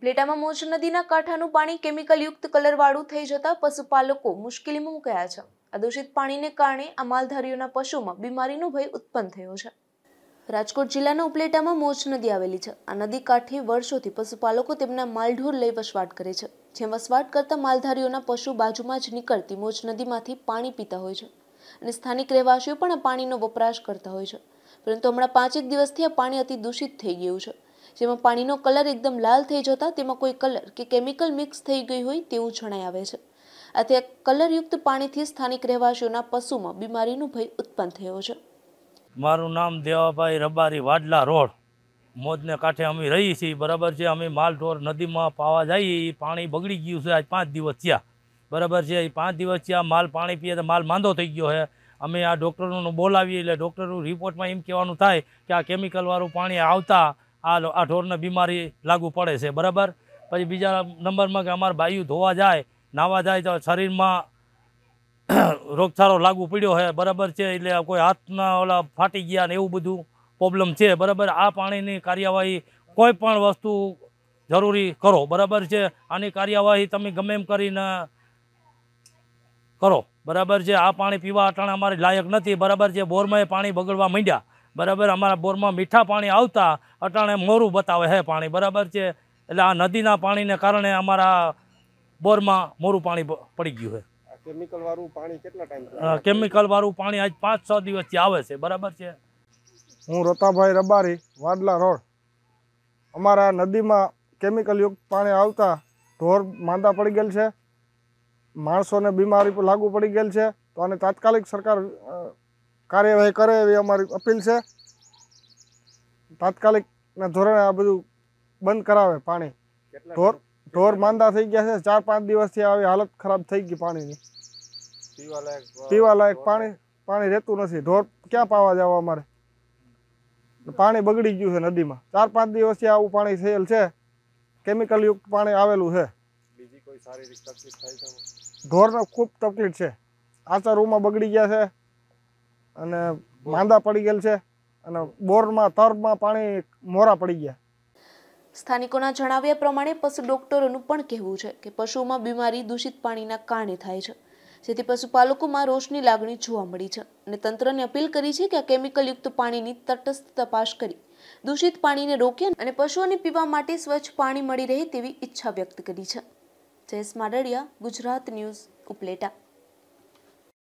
ઉપલેટામાં મોજ નદીના કાંઠાનું પાણી કેમિકલયુક્ત કલરવાળું થઈ જતાં પશુપાલકો મુશ્કેલીમાં મુકાયા છે અદૂષિત પાણીને કારણે આ માલધારીઓના પશુમાં બીમારીનો ભય ઉત્પન્ન થયો છે રાજકોટ જિલ્લાના ઉપલેટામાં મોજ નદી આવેલી છે આ નદી કાંઠે વર્ષોથી પશુપાલકો તેમના માલઢોર લઈ વસવાટ કરે છે જ્યાં વસવાટ કરતા માલધારીઓના પશુ બાજુમાં જ નીકળતી મોજ નદીમાંથી પાણી પીતા હોય છે અને સ્થાનિક રહેવાસીઓ પણ આ પાણીનો વપરાશ કરતા હોય છે પરંતુ હમણાં પાંચેક દિવસથી આ પાણી અતિ દૂષિત થઈ ગયું છે જેમાં પાણીનો કલર એકદમ લાલ થઈ જતા તેમાં કોઈ કલર કે કેમિકલ મિક્સ થઈ ગઈ હોય તેવું જણાઈ આવે છે આથી કલરયુક્ત પાણીથી સ્થાનિક રહેવાસીઓના પશુમાં બીમારીનો ભય ઉત્પન્ન થયો છે મારું નામ દેવાભાઈ રબારી વાડલા રોડ મોજને કાંઠે અમે રહી છીએ બરાબર છે અમે માલઢોર નદીમાં પાવા જઈએ એ પાણી બગડી ગયું છે આજ પાંચ દિવસ થયા બરાબર છે એ પાંચ દિવસ થયા માલ પાણી પીએ તો માલ માંદો થઈ ગયો છે અમે આ ડૉક્ટરોનું બોલાવીએ એટલે ડૉક્ટરનું રિપોર્ટમાં એમ કહેવાનું થાય કે આ કેમિકલવાળું પાણી આવતા આ આ ઢોરને બીમારી લાગુ પડે છે બરાબર પછી બીજા નંબરમાં કે અમારા બાયું ધોવા જાય નાવા જાય તો શરીરમાં રોગચાળો લાગુ પડ્યો છે બરાબર છે એટલે કોઈ હાથના ઓલા ફાટી ગયા ને એવું બધું પ્રોબ્લેમ છે બરાબર આ પાણીની કાર્યવાહી કોઈ પણ વસ્તુ જરૂરી કરો બરાબર છે આની કાર્યવાહી તમે ગમે એમ કરીને કરો બરાબર છે આ પાણી પીવા અટાણે અમારી લાયક નથી બરાબર છે બોરમાં પાણી બગડવા માંડ્યા બરાબર અમારા બોરમાં મીઠા પાણી આવતા અટાણે મોરું બતાવે હે પાણી બરાબર છે એટલે આ નદીના પાણીને કારણે અમારા બોરમાં મોરું પાણી પડી ગયું છે કેમિકલ વાળું પાણી કેમિકલ વાળું પાણી આજ પાંચ છ દિવસથી આવે છે બરાબર છે હું રતાભાઈ રબારી વાડલા રોડ અમારા નદીમાં કેમિકલયુક્ત પાણી આવતા ઢોર માંદા પડી ગયેલ છે માણસોને બીમારી લાગુ પડી ગયેલ છે તો આને તાત્કાલિક સરકાર કાર્યવાહી કરે એવી અમારી અપીલ છે તાત્કાલિકના ધોરણે આ બધું બંધ કરાવે પાણી ઢોર ઢોર માંદા થઈ ગયા છે ચાર પાંચ દિવસથી આવી હાલત ખરાબ થઈ ગઈ પાણીની પીવા લાયક પાણી પાણી રહેતું નથી ઢોર ક્યાં પાવા જાવ અમારે પાણી બગડી ગયું છે નદીમાં ચાર પાંચ દિવસથી આવું પાણી થયેલ છે કેમિકલ યુક્ત પાણી આવેલું છે ઢોરને ખૂબ તકલીફ છે આચા રૂમમાં બગડી ગયા છે અને માંદા પડી ગયેલ છે અને બોરમાં તરમાં પાણી મોરા પડી ગયા સ્થાનિકોના જણાવ્યા પ્રમાણે પશુ ડોક્ટરોનું પણ કહેવું છે કે પશુઓમાં બીમારી દૂષિત પાણીના કારણે થાય છે જેથી પશુપાલકોમાં રોષની લાગણી જોવા મળી છે અને તંત્રને અપીલ કરી છે કે આ કેમિકલયુક્ત પાણીની તટસ્થ તપાસ કરી દૂષિત પાણીને રોકે અને પશુઓને પીવા માટે સ્વચ્છ પાણી મળી રહે તેવી ઈચ્છા વ્યક્ત કરી છે જયેશ માડળિયા ગુજરાત ન્યૂઝ ઉપલેટા